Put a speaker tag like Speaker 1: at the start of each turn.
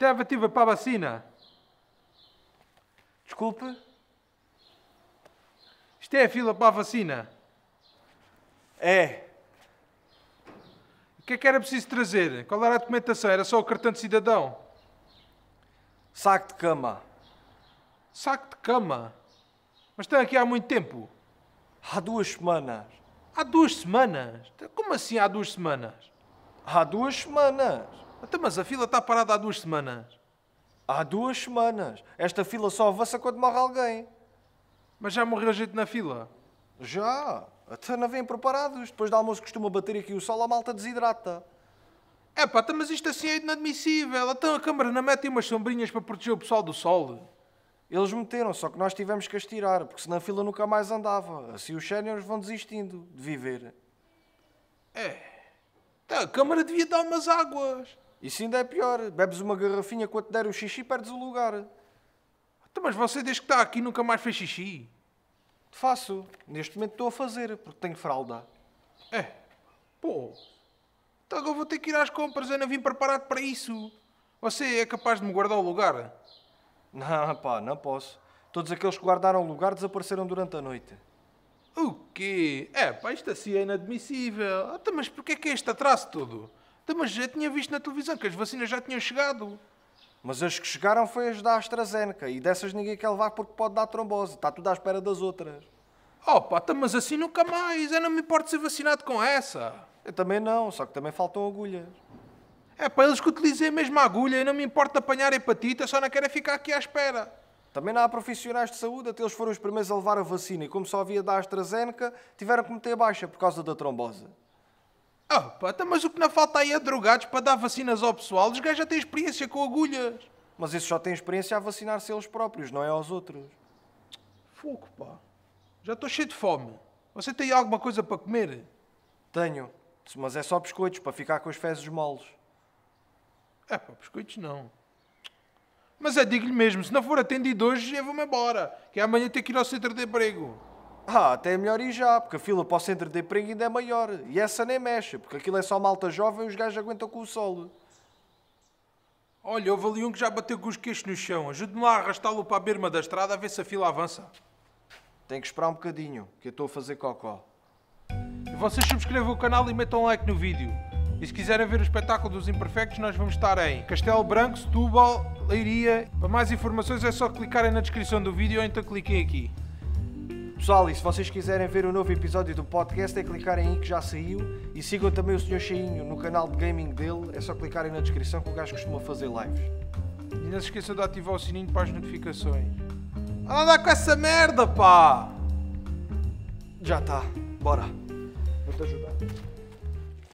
Speaker 1: Está ativa para a vacina? Desculpe? Isto é a fila para a vacina? É. O que é que era preciso trazer? Qual era a documentação? Era só o cartão de cidadão? Saco de cama. Saco de cama? Mas estão aqui há muito tempo? Há duas semanas. Há duas semanas? Então, como assim há duas semanas? Há duas semanas. Até então, mas a fila está parada há duas semanas. Há duas semanas. Esta fila só avança quando morre alguém. Mas já morreu gente na fila? Já. Até não vêm preparados. Depois do almoço costuma bater aqui o sol, a malta desidrata. É pá, então, mas isto assim é inadmissível. até então, a Câmara não mete umas sombrinhas para proteger o pessoal do sol? Eles meteram, só que nós tivemos que as tirar, porque senão a fila nunca mais andava. Assim os séniores vão desistindo de viver. É. Então a Câmara devia dar umas águas. Isso ainda é pior. Bebes uma garrafinha quando te der o xixi, perdes o lugar. Então, mas você, desde que está aqui, nunca mais fez xixi? Faço. Neste momento estou a fazer, porque tenho fralda. É? Pô. Então agora vou ter que ir às compras. Eu não vim preparado para isso. Você é capaz de me guardar o lugar? Não, pá, não posso. Todos aqueles que guardaram o lugar desapareceram durante a noite. O quê? É, pá, isto assim é inadmissível. Até então, mas porquê é que é este atraso todo? Então, mas já tinha visto na televisão que as vacinas já tinham chegado. Mas as que chegaram foi as da AstraZeneca e dessas ninguém quer levar porque pode dar trombose. Está tudo à espera das outras. Oh, pá, então, mas assim nunca mais. Eu não me importo ser vacinado com essa. Eu também não, só que também faltam agulhas. É para eles que utilizem a mesma agulha e não me importo apanhar hepatite, eu só não quero é ficar aqui à espera. Também não há profissionais de saúde, até eles foram os primeiros a levar a vacina e como só havia da AstraZeneca, tiveram que meter baixa por causa da trombose. Ah, pá, mas o que não falta aí é drogados para dar vacinas ao pessoal. Os gajos já têm experiência com agulhas. Mas esses só têm experiência a vacinar-se eles próprios, não é aos outros. Fogo, pá. Já estou cheio de fome. Você tem alguma coisa para comer? Tenho, mas é só biscoitos para ficar com os fezes moles. É pá, biscoitos não. Mas é, digo-lhe mesmo, se não for atendido hoje, eu vou-me embora. Que é amanhã tenho que ir ao centro de emprego. Ah, até é melhor ir já, porque a fila para o centro de emprego ainda é maior. E essa nem mexe, porque aquilo é só malta jovem e os gajos aguentam com o solo. Olha, houve ali um que já bateu com os queixos no chão. Ajude-me lá a arrastá-lo para a berma da estrada a ver se a fila avança. Tem que esperar um bocadinho, que eu estou a fazer cocó. E vocês subscrevam o canal e metam um like no vídeo. E se quiserem ver o espetáculo dos Imperfectos, nós vamos estar em Castelo Branco, Setúbal, Leiria. Para mais informações é só clicarem na descrição do vídeo ou então cliquem aqui. Pessoal, e se vocês quiserem ver o novo episódio do podcast, é clicarem aí que já saiu e sigam também o Sr. Cheinho no canal de gaming dele. É só clicarem na descrição que o gajo costuma fazer lives. E não se esqueçam de ativar o sininho para as notificações. Anda dá com essa merda, pá! Já está, bora. Vou-te ajudar.